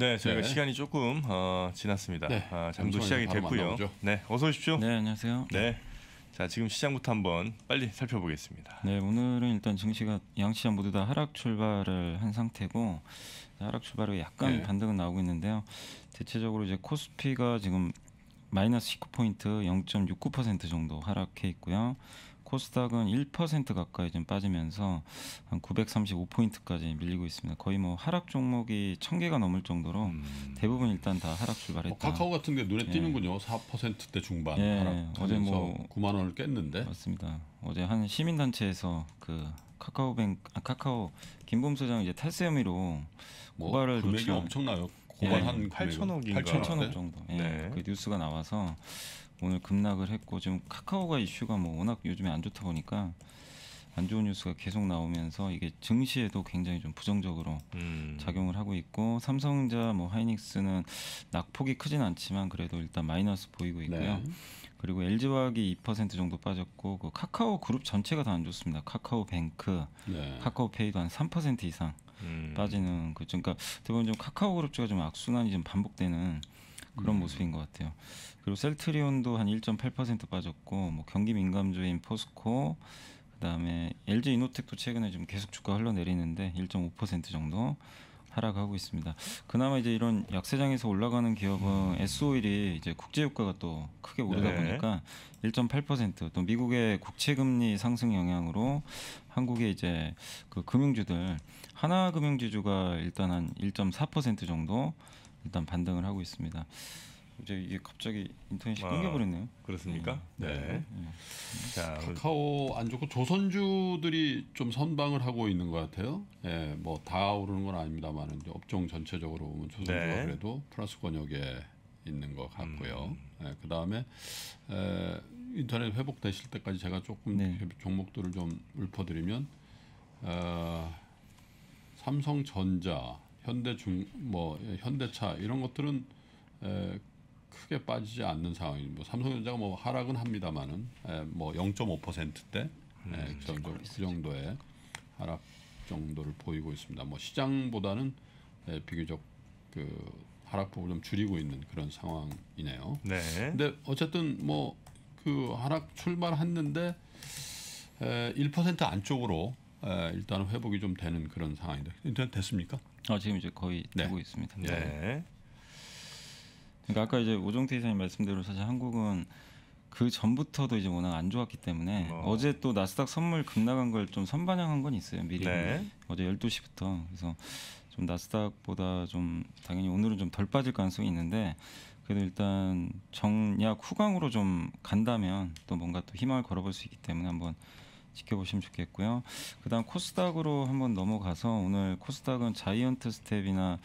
네, 저희가 네. 시간이 조금 어, 지났습니다. 네. 아, 잠도 시작이 됐고요. 네, 어서 오십시오. 네, 안녕하세요. 네. 자, 지금 시장부터 한번 빨리 살펴보겠습니다. 네, 오늘은 일단 증시가 양시장 모두 다 하락 출발을 한 상태고 하락 출발로 약간 네. 반등은 나오고 있는데요. 대체적으로 이제 코스피가 지금 마이너스 19포인트 0.69% 정도 하락해 있고요. 코스닥은 1% 가까이 좀 빠지면서 한 935포인트까지 밀리고 있습니다. 거의 뭐 하락 종목이 1000개가 넘을 정도로 음. 대부분 일단 다 하락 출발했다. 뭐 카카오 같은 게 눈에 예. 띄는군요. 예. 4%대 중반 예. 하락. 어제 뭐 9만 원을 깼는데. 맞습니다. 어제 한 시민단체에서 그 카카오뱅 아, 카카오 김범 소장 이제 탈세 혐의로 뭐 고발을 금액이 도출한, 엄청나요. 고발 예, 한 8천억인가 8천억 정도 예. 네. 그 뉴스가 나와서 오늘 급락을 했고 지금 카카오가 이슈가 뭐 워낙 요즘에 안 좋다 보니까 안 좋은 뉴스가 계속 나오면서 이게 증시에도 굉장히 좀 부정적으로 음. 작용을 하고 있고 삼성자 뭐 하이닉스는 낙폭이 크진 않지만 그래도 일단 마이너스 보이고 있고요. 네. 그리고 LG화학이 2% 정도 빠졌고 그 카카오 그룹 전체가 다 안 좋습니다. 카카오뱅크, 네. 카카오페이도 한 3% 이상 음. 빠지는 그 그러니까 그 대부분 좀 카카오 그룹쪽가좀 악순환이 좀 반복되는 그런 음. 모습인 것 같아요. 그리고 셀트리온도 한 1.8% 빠졌고 뭐 경기 민감주인 포스코 그다음에 LG 이노텍도 최근에 좀 계속 주가 흘러내리는데 1.5% 정도 하락하고 있습니다. 그나마 이제 이런 약세장에서 올라가는 기업은 음. S-오일이 이제 국제 유가가 또 크게 오르다 네. 보니까 네. 1.8%또 미국의 국채 금리 상승 영향으로 한국의 이제 그 금융주들 하나금융지주가 일단 한 1.4% 정도 일단 반등을 하고 있습니다. 이제 이게 갑자기 인터넷이 끊겨버렸네요. 그렇습니까? 네. 네. 네. 자, 음. 카카오 안 좋고 조선주들이 좀 선방을 하고 있는 것 같아요. 예, 네, 뭐 뭐다 오르는 건 아닙니다만은 업종 전체적으로 보면 조선주가 네. 그래도 플러스 권역에 있는 것 같고요. 음. 예, 그 다음에 인터넷 회복되실 때까지 제가 조금 네. 종목들을 좀 읊어드리면 어, 삼성전자 현대중 뭐 현대차 이런 것들은 에, 크게 빠지지 않는 상황입니다. 뭐 삼성전자가 뭐 하락은 합니다만은 뭐 0.5%대 음, 그 정도 그 정도의 하락 정도를 보이고 있습니다. 뭐 시장보다는 에, 비교적 그 하락폭을 좀 줄이고 있는 그런 상황이네요. 네. 근데 어쨌든 뭐 그 하락 출발했는데 에, 1% 안쪽으로 에, 일단은 회복이 좀 되는 그런 상황인데 일단 됐습니까? 어, 지금 이제 거의 네. 되고 있습니다. 네. 네. 그러니까 아까 이제 오종태 이사님 말씀대로 사실 한국은 그 전부터도 이제 워낙 안 좋았기 때문에 어. 제또 나스닥 선물 급락한 걸좀 선반영한 건 있어요 미리 네. 어제 12시부터 그래서 좀 나스닥보다 좀 당연히 오늘은 좀 덜 빠질 가능성이 있는데 그래도 일단 정약 후강으로 좀 간다면 또 뭔가 또 희망을 걸어볼 수 있기 때문에 한번 지켜보시면 좋겠고요. 그다음 코스닥으로 한번 넘어가서 오늘 코스닥은 자이언트 스텝이나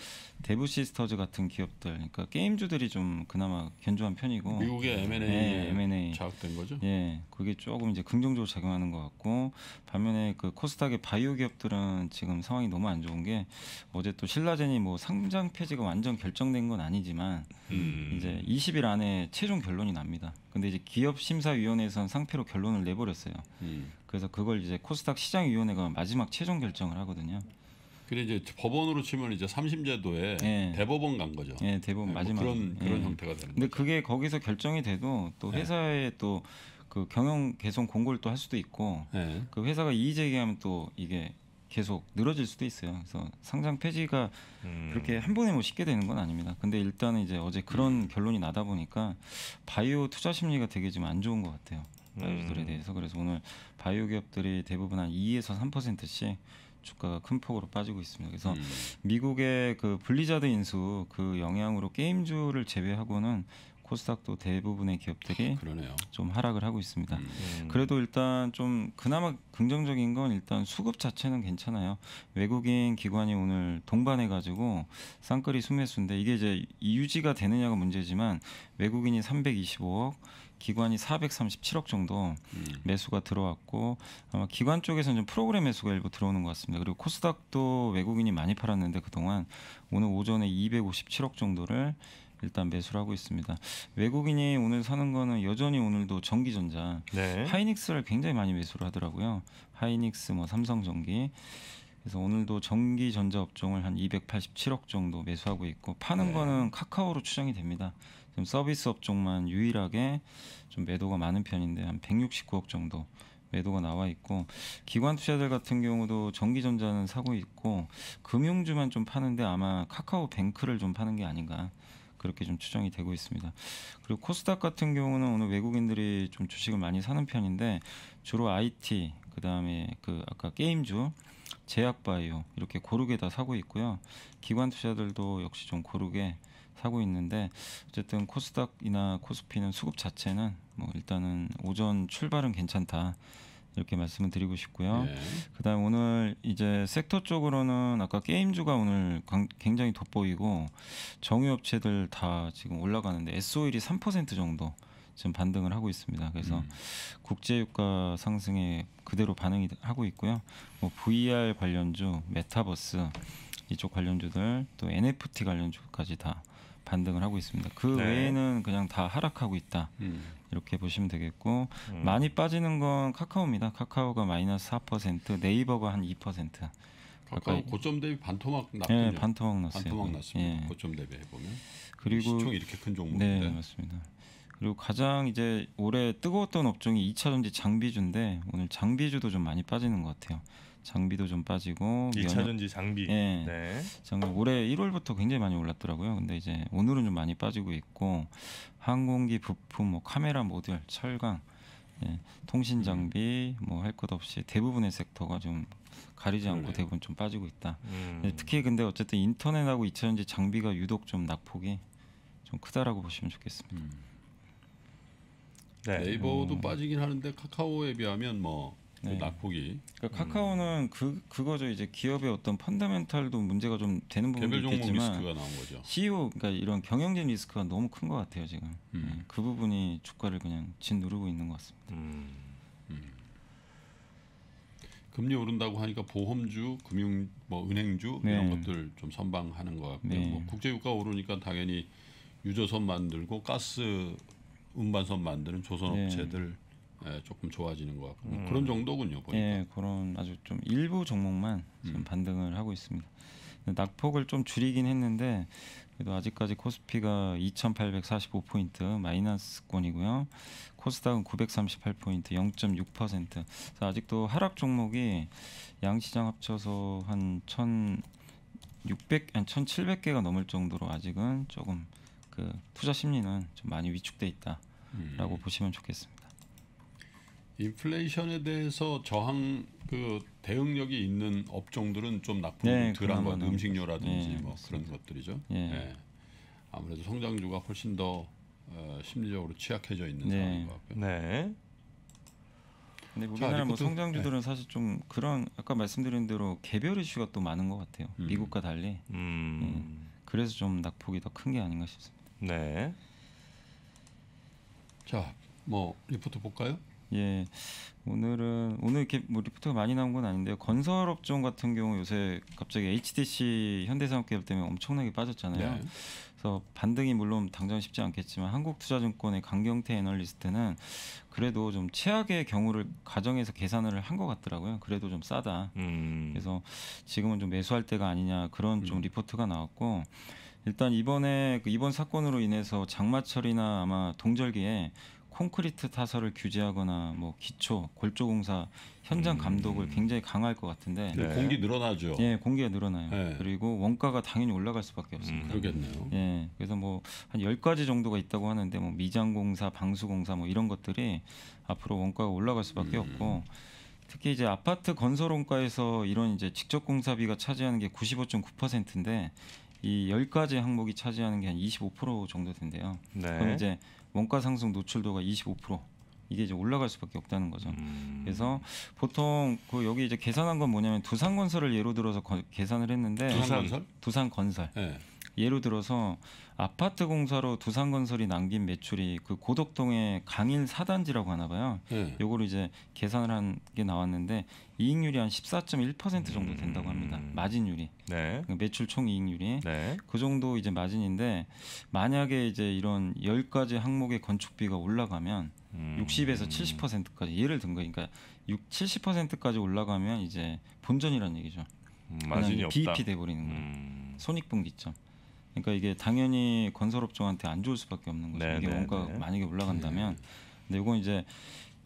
데브 시스터즈 같은 기업들, 그러니까 게임주들이 좀 그나마 견조한 편이고 미국의 M&A 예, 네, M&A 자된 거죠? 예, 그게 조금 이제 긍정적으로 작용하는 것 같고 반면에 그 코스닥의 바이오 기업들은 지금 상황이 너무 안 좋은 게 어제 또 신라젠이 뭐 상장 폐지가 완전 결정된 건 아니지만 음. 이제 20일 안에 최종 결론이 납니다. 근데 이제 기업 심사위원회에서는 상패로 결론을 내버렸어요. 음. 그래서 그걸 이제 코스닥 시장위원회가 마지막 최종 결정을 하거든요. 근데 이제 법원으로 치면 이제 삼심제도에 네. 예. 대법원 간 거죠. 네, 대법원 네, 마지막 뭐 그런 그런 네. 형태가 되는. 근데 거죠. 그게 거기서 결정이 돼도 또 회사에 또 그 경영 개선 공고를 또 할 수도 있고 그 회사가 이의 제기하면 또 이게 계속 늘어질 수도 있어요. 그래서 상장 폐지가 음. 그렇게 한 번에 뭐 쉽게 되는 건 아닙니다. 근데 일단은 이제 어제 그런 음. 결론이 나다 보니까 바이오 투자 심리가 되게 좀 안 좋은 것 같아요. 바이오주들에 음. 대해서 그래서 오늘 바이오 기업들이 대부분 한 2에서 3%씩 주가가 큰 폭으로 빠지고 있습니다. 그래서 음. 미국의 그 블리자드 인수 그 영향으로 게임주를 제외하고는 코스닥도 대부분의 기업들이 그러네요. 좀 하락을 하고 있습니다. 음. 음. 그래도 일단 좀 그나마 긍정적인 건 일단 수급 자체는 괜찮아요. 외국인 기관이 오늘 동반해 가지고 쌍끌이 순매수인데 이게 이제 유지가 되느냐가 문제지만 외국인이 325억 기관이 437억 정도 음. 매수가 들어왔고 아마 기관 쪽에서는 좀 프로그램 매수가 일부 들어오는 것 같습니다. 그리고 코스닥도 외국인이 많이 팔았는데 그동안 오늘 오전에 257억 정도를 일단 매수를 하고 있습니다. 외국인이 오늘 사는 거는 여전히 오늘도 전기전자 네. 하이닉스를 굉장히 많이 매수를 하더라고요. 하이닉스 뭐 삼성전기 그래서 오늘도 전기 전자 업종을 한 287억 정도 매수하고 있고 파는 네. 거는 카카오로 추정이 됩니다. 지금 서비스 업종만 유일하게 좀 매도가 많은 편인데 한 169억 정도 매도가 나와 있고 기관 투자들 같은 경우도 전기전자는 사고 있고 금융주만 좀 파는데 아마 카카오 뱅크를 좀 파는 게 아닌가 그렇게 좀 추정이 되고 있습니다. 그리고 코스닥 같은 경우는 오늘 외국인들이 좀 주식을 많이 사는 편인데 주로 IT 그다음에 그 아까 게임주 제약바이오 이렇게 고르게 다 사고 있고요. 기관 투자들도 역시 좀 고르게 사고 있는데 어쨌든 코스닥이나 코스피는 수급 자체는 뭐 일단은 오전 출발은 괜찮다. 이렇게 말씀을 드리고 싶고요. 네. 예. 그다음 오늘 이제 섹터 쪽으로는 아까 게임주가 오늘 굉장히 돋보이고 정유 업체들 다 지금 올라가는데 SO일이 3% 정도 지금 반등을 하고 있습니다. 그래서 음. 국제유가 상승에 그대로 반응이 하고 있고요. 뭐 VR 관련주, 메타버스 이쪽 관련주들 또 NFT 관련주까지 다 반등을 하고 있습니다. 그 네. 외에는 그냥 다 하락하고 있다. 음. 이렇게 보시면 되겠고 음. 많이 빠지는 건 카카오입니다. 카카오가 마이너스 4%, 네이버가 한 2%. 가까이 고점 대비 반토막 났군요. 예, 반토막 났어요. 반토막 네. 났습니다. 예. 고점 대비해 보면. 그리고 시총 이렇게 큰 종목인데. 네, 맞습니다. 그리고 가장 이제 올해 뜨거웠던 업종이 2차 전지 장비주인데 오늘 장비주도 좀 많이 빠지는 것 같아요. 장비도 좀 빠지고 2차 전지 장비. 예, 네. 정말 올해 1월부터 굉장히 많이 올랐더라고요. 근데 이제 오늘은 좀 많이 빠지고 있고 항공기 부품, 뭐 카메라 모듈, 철강, 예, 통신 음. 장비 뭐 할 것 없이 대부분의 섹터가 좀 가리지 않고 그러네 대부분 좀 빠지고 있다. 음. 예, 특히 근데 어쨌든 인터넷하고 2차 전지 장비가 유독 좀 낙폭이 좀 크다라고 보시면 좋겠습니다. 음. 네. 이버도 어... 음. 빠지긴 하는데 카카오에 비하면 뭐그 네. 낙폭이. 그러니까 음. 카카오는 그 그거죠 이제 기업의 어떤 펀더멘탈도 문제가 좀 되는 부분도 개별 종목 있겠지만 리스크가 나온 거죠. CEO 그러니까 이런 경영진 리스크가 너무 큰 것 같아요 지금. 음. 네. 그 부분이 주가를 그냥 짓누르고 있는 것 같습니다. 음. 음. 금리 오른다고 하니까 보험주, 금융, 뭐 은행주 네. 이런 것들 좀 선방하는 것 같고요. 네. 뭐 국제유가 오르니까 당연히 유조선 만들고 가스 운반선 만드는 조선업체들 네. 예, 조금 좋아지는 것 같고 뭐 그런 음. 정도군요 보니까. 예, 그런 아주 좀 일부 종목만 좀 음. 반등을 하고 있습니다. 낙폭을 좀 줄이긴 했는데 그래도 아직까지 코스피가 2,845포인트 마이너스권이고요. 코스닥은 938포인트 0.6%. 아직도 하락 종목이 양시장 합쳐서 한 1,600, 1,700개가 넘을 정도로 아직은 조금 그 투자 심리는 좀 많이 위축돼 있다라고 음. 보시면 좋겠습니다. 인플레이션에 대해서 저항 그 대응력이 있는 업종들은 좀 나쁜 네, 덜한 것 음식료라든지 네, 뭐 맞습니다. 그런 것들이죠. 네. 네. 아무래도 성장주가 훨씬 더 어, 심리적으로 취약해져 있는 네. 상황인 것 같고요. 네. 우리나라 뭐 성장주들은 네. 사실 좀 그런 아까 말씀드린 대로 개별 이슈가 또 많은 것 같아요. 음. 미국과 달리. 음. 네. 그래서 좀 낙폭이 더 큰 게 아닌가 싶습니다. 네. 자, 뭐 리포트 볼까요? 예. 오늘은 오늘 이렇게 뭐 리포트가 많이 나온 건 아닌데요. 건설업종 같은 경우 요새 갑자기 HDC 현대산업개발 때문에 엄청나게 빠졌잖아요. 네. 그래서 반등이 물론 당장 쉽지 않겠지만 한국투자증권의 강경태 애널리스트는 그래도 좀 최악의 경우를 가정해서 계산을 한 것 같더라고요. 그래도 좀 싸다. 음. 그래서 지금은 좀 매수할 때가 아니냐 그런 좀 음. 리포트가 나왔고 일단 이번에 그 이번 사건으로 인해서 장마철이나 아마 동절기에 콘크리트 타설을 규제하거나 뭐 기초 골조 공사 현장 감독을 음. 굉장히 강화할 것 같은데 네. 공기 늘어나죠. 예, 공기가 늘어나요. 네. 그리고 원가가 당연히 올라갈 수밖에 음, 없습니다. 음, 그러겠네요. 예, 그래서 뭐한 열가지 정도가 있다고 하는데 뭐 미장 공사, 방수 공사 뭐 이런 것들이 앞으로 원가가 올라갈 수밖에 음. 없고 특히 이제 아파트 건설 원가에서 이런 이제 직접 공사비가 차지하는 게 95.9%인데 이 열가지 항목이 차지하는 게한25% 정도 된대요. 네. 그럼 이제 원가 상승 노출도가 25% 이게 이제 올라갈 수밖에 없다는 거죠. 음. 그래서 보통 그 여기 이제 계산한 건 뭐냐면 두산건설을 예로 들어서 거, 계산을 했는데 두산건설? 두산건설. 네. 예. 예로 들어서 아파트 공사로 두산건설이 남긴 매출이 그 고덕동의 강일 사단지라고 하나 봐요. 네. 요거를 이제 계산을 한 게 나왔는데 이익률이 한14.1% 정도 음. 된다고 합니다. 마진율이. 네. 그 매출 총 이익률이. 네. 그 정도 이제 마진인데 만약에 이제 이런 10가지 항목의 건축비가 올라가면 음. 60에서 70%까지 예를 든 거니까 6, 70%까지 올라가면 이제 본전이라는 얘기죠. 음, 마진이 없다. 비입이 돼 버리는 거예요. 음. 손익분기점. 그러니까 이게 당연히 건설업종한테 안 좋을 수밖에 없는 거죠. 네, 이게 네, 원가 네. 만약에 올라간다면. 네. 근데 이건 이제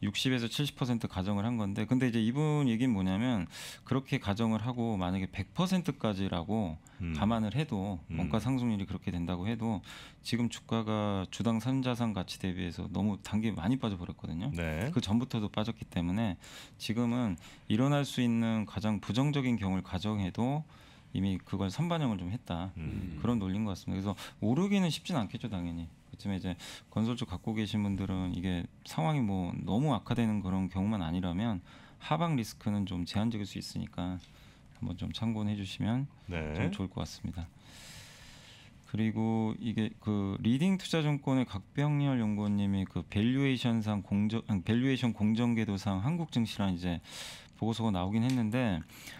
60에서 70% 가정을 한 건데 근데 이제 이분 얘기는 뭐냐면 그렇게 가정을 하고 만약에 100%까지라고 음. 감안을 해도 원가 음. 상승률이 그렇게 된다고 해도 지금 주가가 주당 선자산 가치 대비해서 너무 단계 많이 빠져버렸거든요. 네. 그 전부터도 빠졌기 때문에 지금은 일어날 수 있는 가장 부정적인 경우를 가정해도 이미 그걸 선반영을 좀 했다 음. 그런 논리인 것 같습니다. 그래서 오르기는 쉽진 않겠죠 당연히. 그쯤에 이제 건설주 갖고 계신 분들은 이게 상황이 뭐 너무 악화되는 그런 경우만 아니라면 하방 리스크는 좀 제한적일 수 있으니까 한번 좀 참고해 는 주시면 네. 좀 좋을 것 같습니다. 그리고 이게 그 리딩 투자증권의 각병렬 연구원님이 그 밸류에이션상 공정 밸류에이션 공정계도상 한국 증시랑 이제 보고서가 나오긴 했는데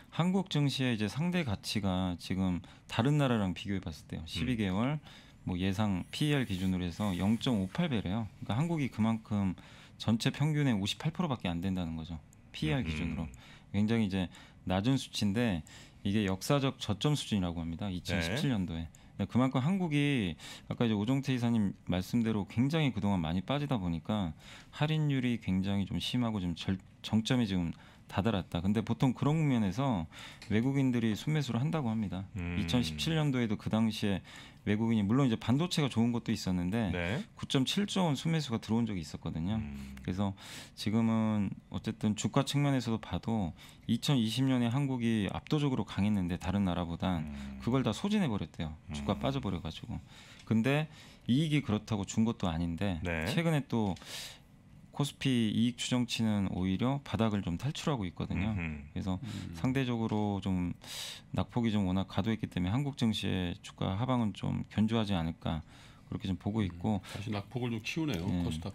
한국 증시의 이제 상대 가치가 지금 다른 나라랑 비교해 봤을 때요. 12개월 음. 뭐 예상 PER 기준으로 해서 0.58배래요. 그러니까 한국이 그만큼 전체 평균의 58%밖에 안 된다는 거죠. PER 음, 음. 기준으로 굉장히 이제 낮은 수치인데 이게 역사적 저점 수준이라고 합니다. 2017년도에. 그러니까 그만큼 한국이 아까 이제 오종태 이사님 말씀대로 굉장히 그동안 많이 빠지다 보니까 할인율이 굉장히 좀 심하고 좀 절, 정점이 지금 다다랐다. 근데 보통 그런 국면에서 외국인들이 순매수를 한다고 합니다. 음. 2017년도에도 그 당시에 외국인이 물론 이제 반도체가 좋은 것도 있었는데 네. 9.7조 원 순매수가 들어온 적이 있었거든요. 음. 그래서 지금은 어쨌든 주가 측면에서도 봐도 2020년에 한국이 압도적으로 강했는데 다른 나라보단 음. 그걸 다 소진해 버렸대요. 주가 음. 빠져버려 가지고. 근데 이익이 그렇다고 준 것도 아닌데 네. 최근에 또 코스피 이익 추정치는 오히려 바닥을 좀 탈출하고 있거든요. 그래서 음. 상대적으로 좀 낙폭이 좀 워낙 가도했기 때문에 한국 증시의 주가 하방은 좀견주하지 않을까 그렇게 좀 보고 음. 있고 다시 낙폭을 좀 키우네요. 네. 코스닥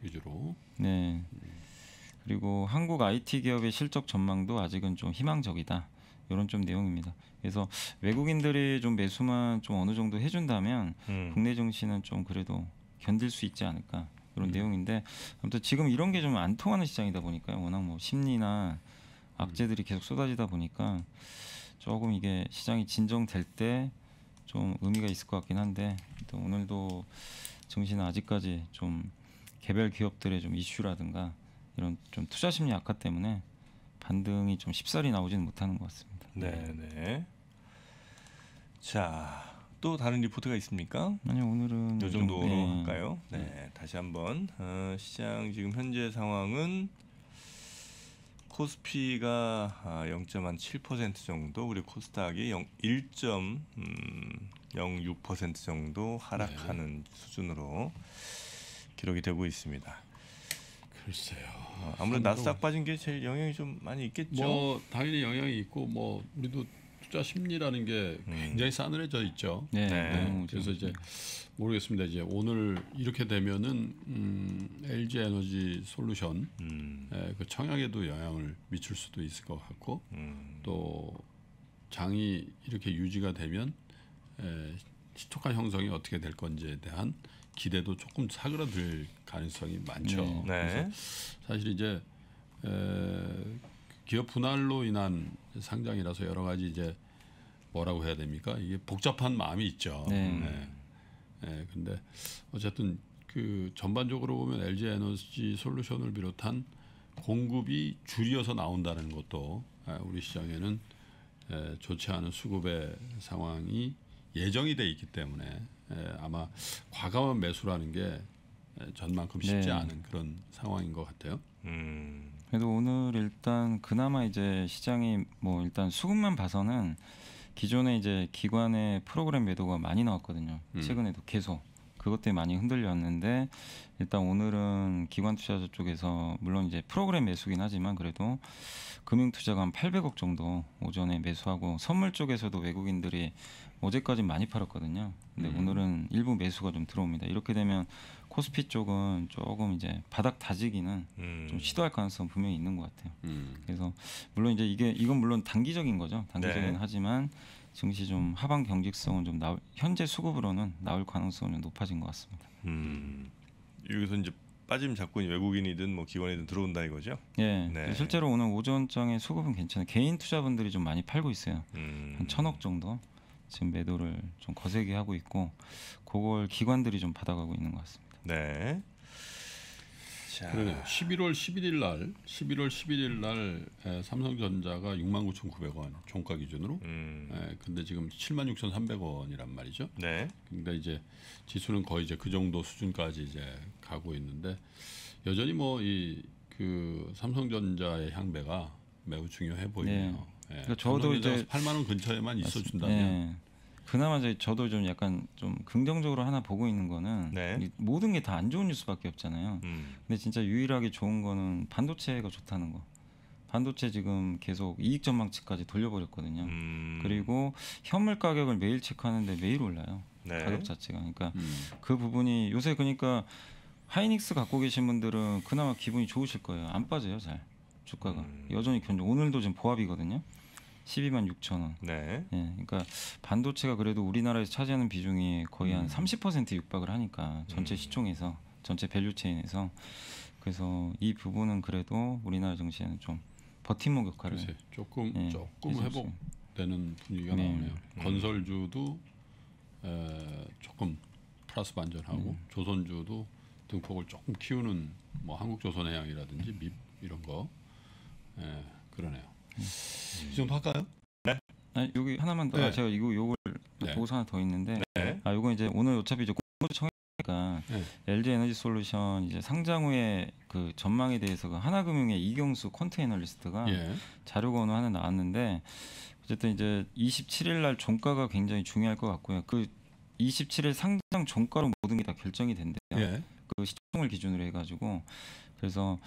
위주로. 네. 그리고 한국 IT 기업의 실적 전망도 아직은 좀 희망적이다. 이런 좀 내용입니다. 그래서 외국인들이 좀 매수만 좀 어느 정도 해준다면 음. 국내 증시는 좀 그래도 견딜 수 있지 않을까 그런 네. 내용인데 아무튼 지금 이런 게 좀 안 통하는 시장이다 보니까 요 워낙 뭐 심리나 악재들이 계속 쏟아지다 보니까 조금 이게 시장이 진정될 때 좀 의미가 있을 것 같긴 한데 또 오늘도 정신은 아직까지 좀 개별 기업들의 좀 이슈라든가 이런 좀 투자 심리 악화 때문에 반등이 좀 쉽사리 나오지는 못하는 것 같습니다. 네, 네. 자, 또 다른 리포트가 있습니까? 아니 오늘은 요 정도로 네. 할까요? 네, 네, 다시 한번 어, 시장 지금 현재 상황은 코스피가 0.7% 아, 정도, 그리 코스닥이 0, 1.06% 음, 정도 하락하는 네. 수준으로 기록이 되고 있습니다. 글쎄요. 어, 아무래도 나스닥 빠진 게 제일 영향이 좀 많이 있겠죠. 뭐 당연히 영향이 있고 뭐 우리도 투자 심리라는 게 음. 굉장히 싸늘해져 있죠. 네. 네. 그래서 이제 모르겠습니다. 이제 오늘 이렇게 되면은 음, LG 에너지 솔루션 음. 에, 그 청약에도 영향을 미칠 수도 있을 것 같고 음. 또 장이 이렇게 유지가 되면 에, 시초가 형성이 어떻게 될 건지에 대한 기대도 조금 사그라들 가능성이 많죠. 네. 네. 그래서 사실 이제 에, 기업 분할로 인한 상장이라서 여러 가지 이제 뭐라고 해야 됩니까? 이게 복잡한 마음이 있죠. 네. 네. 네. 근데 어쨌든 그 전반적으로 보면 LG 에너지 솔루션을 비롯한 공급이 줄이어서 나온다는 것도 아, 우리 시장에는 좋지 않은 수급의 상황이 예정이 돼 있기 때문에 아마 과감한 매수라는 게 전만큼 쉽지 네. 않은 그런 상황인 것 같아요. 음. 그래도 오늘 일단 그나마 이제 시장이 뭐 일단 수급만 봐서는 기존에 이제 기관의 프로그램 매도가 많이 나왔거든요. 음. 최근에도 계속. 그것 때문에 많이 흔들렸는데 일단 오늘은 기관 투자자 쪽에서 물론 이제 프로그램 매수긴 하지만 그래도 금융 투자가 한 800억 정도 오전에 매수하고 선물 쪽에서도 외국인들이 어제까지 많이 팔았거든요. 근데 음. 오늘은 일부 매수가 좀 들어옵니다. 이렇게 되면 코스피 쪽은 조금 이제 바닥 다지기는 음. 좀 시도할 가능성 분명히 있는 것 같아요. 음. 그래서 물론 이제 이게 이건 물론 단기적인 거죠. 단기적인 네. 하지만 증시 좀 하반 경직성은 좀 나올 현재 수급으로는 나올 가능성이 높아진 것 같습니다. 음, 여기서 이제 빠짐 자꾸 외국인이든 뭐 기관이든 들어온다 이거죠? 예. 네. 실제로 오늘 오전장의 수급은 괜찮아요. 개인 투자분들이 좀 많이 팔고 있어요. 음. 한 천억 정도 지금 매도를 좀 거세게 하고 있고 그걸 기관들이 좀 받아가고 있는 것 같습니다. 네. 자. 그러네. 11월 11일 날 11월 11일 날 에, 삼성전자가 6 9,900원 종가 기준으로. 음. 에, 근데 지금 7 6,300원이란 말이죠. 네. 근데 이제 지수는 거의 이제 그 정도 수준까지 이제 가고 있는데 여전히 뭐 이 그 삼성전자의 향배가 매우 중요해 보이네요. 네. 예, 그러니까 저도 이제 8만 원 근처에만 있어준다면 네. 그나마 저도좀 약간 좀 긍정적으로 하나 보고 있는 거는 네. 모든 게 다 안 좋은 뉴스밖에 없잖아요. 음. 근데 진짜 유일하게 좋은 거는 반도체가 좋다는 거. 반도체 지금 계속 이익 전망치까지 돌려버렸거든요. 음. 그리고 현물 가격을 매일 체크하는데 매일 올라요. 네. 가격 자체가. 그러니까 음. 그 부분이 요새 그러니까 하이닉스 갖고 계신 분들은 그나마 기분이 좋으실 거예요. 안 빠져요, 잘. 주가가. 음. 여전히 견조. 오늘도 지금 보합이거든요. 12만 6천 원. 네. 예, 그러니까 반도체가 그래도 우리나라에서 차지하는 비중이 거의 한 30% 음. 육박을 하니까 전체 음. 시총에서 전체 밸류 체인에서 그래서 이 부분은 그래도 우리나라 정치에는 좀 버팀목 역할을 글쎄, 조금 예, 조금 해주 회복되는 분위기가 네. 나오네요. 음. 건설주도 에, 조금 플러스 반전하고 음. 조선주도 등폭을 조금 키우는 뭐 한국조선해양이라든지 밉 이런 거 에, 그러네요. 좀 할까요? 네. 아니, 여기 하나만 더 아, 네. 아, 제가 이거 요걸 네. 보고서 하나 더 있는데 네. 아요거 이제 오늘 어차피 이제 공모주 청약이니까 LG 네. 에너지 솔루션 이제 상장 후에 그 전망에 대해서 그 하나금융의 이경수 컨테이너리스트가 예. 자료가 오늘 하나 나왔는데 어쨌든 이제 27일 날 종가가 굉장히 중요할 것 같고요. 그 27일 상장 종가로 모든 게 다 결정이 된대요. 예. 그 시총을 기준으로 해가지고 그래서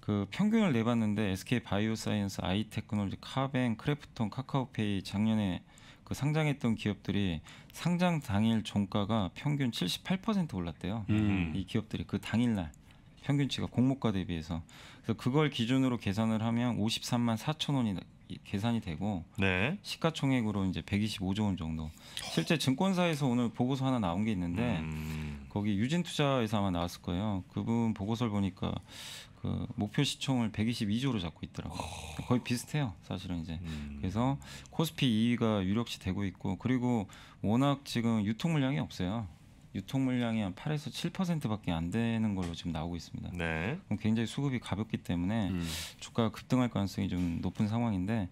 그 평균을 내봤는데 SK 바이오사이언스, 아이테크놀로지, 카뱅, 크래프톤, 카카오페이 작년에 그 상장했던 기업들이 상장 당일 종가가 평균 78% 올랐대요. 음. 이 기업들이 그 당일날 평균치가 공모가 대비해서 그래서 그걸 기준으로 계산을 하면 53만 4천 원이 계산이 되고 네. 시가총액으로 이제 125조 원 정도. 실제 증권사에서 오늘 보고서 하나 나온 게 있는데 음. 거기 유진투자에서 아 나왔을 거예요. 그분 보고서를 보니까 그 목표 시총을 122조로 잡고 있더라고요. 거의 비슷해요. 사실은 이제. 음. 그래서 코스피 2위가 유력시 되고 있고 그리고 워낙 지금 유통 물량이 없어요. 유통 물량이 한 8에서 7%밖에 안 되는 걸로 지금 나오고 있습니다. 네. 그럼 굉장히 수급이 가볍기 때문에 음. 주가가 급등할 가능성이 좀 높은 상황인데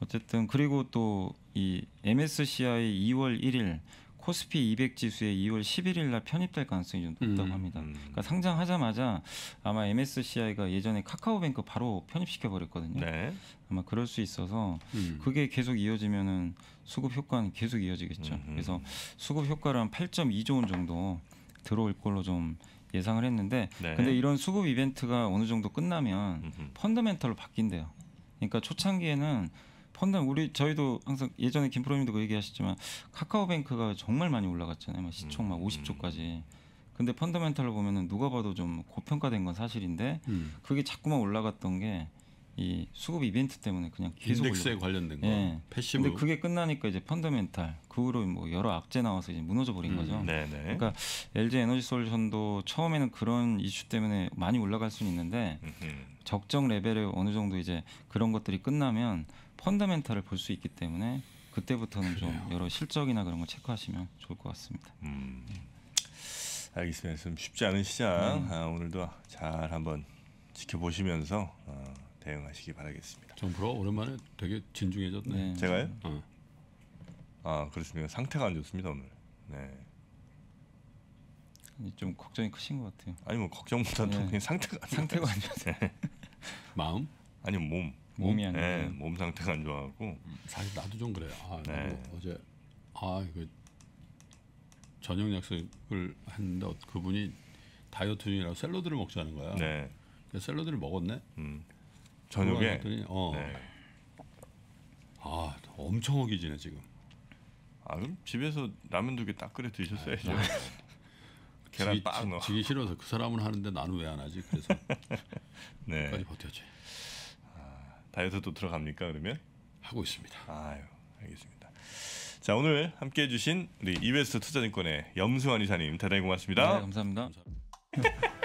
어쨌든 그리고 또 이 MSCI 2월 1일 코스피 200 지수에 2월 11일 날 편입될 가능성이 좀 높다고 음. 합니다. 음. 그러니까 상장하자마자 아마 MSCI가 예전에 카카오뱅크 바로 편입시켜 버렸거든요. 네. 아마 그럴 수 있어서 음. 그게 계속 이어지면은 수급 효과는 계속 이어지겠죠. 음 그래서 수급 효과란 8.2조 원 정도 들어올 걸로 좀 예상을 했는데 네. 근데 이런 수급 이벤트가 어느 정도 끝나면 펀더멘털로 바뀐대요. 그러니까 초창기에는 펀드 우리 저희도 항상 예전에 김프로님도 그 얘기하셨지만 카카오뱅크가 정말 많이 올라갔잖아요. 막 시총 막 50조까지. 음, 음. 근데 펀더멘탈로 보면은 누가 봐도 좀 고평가된 건 사실인데 음. 그게 자꾸만 올라갔던 게 이 수급 이벤트 때문에 그냥 계속 인덱스에 올라갔... 관련된 예. 거. 예. 패시브. 근데 그게 끝나니까 이제 펀더멘탈 그 후로 뭐 여러 악재 나와서 이제 무너져 버린 음. 거죠. 네네. 네. 그러니까 LG 에너지 솔루션도 처음에는 그런 이슈 때문에 많이 올라갈 수는 있는데 음흠. 적정 레벨에 어느 정도 이제 그런 것들이 끝나면 펀더멘탈을 볼 수 있기 때문에 그때부터는 그래요. 좀 여러 실적이나 그런 걸 체크하시면 좋을 것 같습니다. 음. 알겠습니다. 좀 쉽지 않은 시장 네. 아, 오늘도 잘 한번 지켜보시면서 어, 대응하시기 바라겠습니다. 정프로 오랜만에 되게 진중해졌네. 네. 제가요? 어. 아 그렇습니다. 상태가 안 좋습니다 오늘. 네. 좀 걱정이 크신 것 같아요. 아니 뭐 걱정보다도 네. 그냥 상태가 상태가 안 좋아요. 네. 마음? 아니면 몸. 몸이 안좋아 예, 네, 몸 상태가 안 좋아하고. 사실 나도 좀 그래요. 아, 네. 어제 아그 저녁 약속을 했는데 어, 그분이 다이어트 중이라 샐러드를 먹자는 거야. 네. 샐러드를 먹었네. 음. 저녁에. 어. 네. 아 엄청 허기지네 지금. 아 그럼 집에서 라면 두 개딱 끓여 드셨어야죠. 아, 네. 계란 딱 넣어. 지기 싫어서 그 사람은 하는데 나는 왜 안 하지? 그래서 네. 까지 버텼지. 다이어트 도 들어갑니까 그러면? 하고 있습니다. 아유 알겠습니다. 자 오늘 함께해 주신 우리 이베스트 투자증권의 염승환 이사님 대단히 고맙습니다. 네, 감사합니다.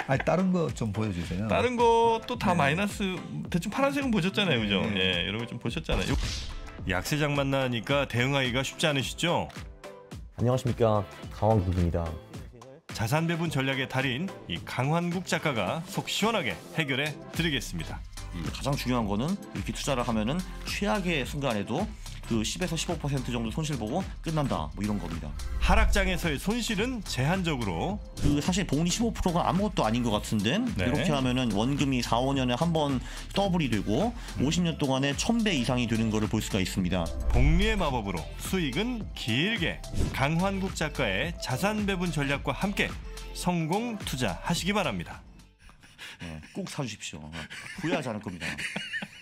아 다른 거 좀 보여주세요. 다른 거 또다 네. 마이너스 대충 파란색은 보셨잖아요, 그죠? 네. 예, 여러분 좀 보셨잖아요. 약세장 만나니까 대응하기가 쉽지 않으시죠? 안녕하십니까 강원국입니다. 자산 배분 전략의 달인 이 강환국 작가가 속 시원하게 해결해 드리겠습니다. 음, 가장 중요한 거는 이렇게 투자를 하면은 최악의 순간에도 그 10에서 15% 정도 손실 보고 끝난다 뭐 이런 겁니다. 하락장에서의 손실은 제한적으로 그 사실 복리 15%가 아무것도 아닌 것 같은데 네. 이렇게 하면은 원금이 4, 5년에 한 번 더블이 되고 음. 50년 동안에 1000배 이상이 되는 것을 볼 수가 있습니다. 복리의 마법으로 수익은 길게 강환국 작가의 자산 배분 전략과 함께 성공 투자하시기 바랍니다. 예, 꼭 사주십시오. 후회하지 않을 겁니다.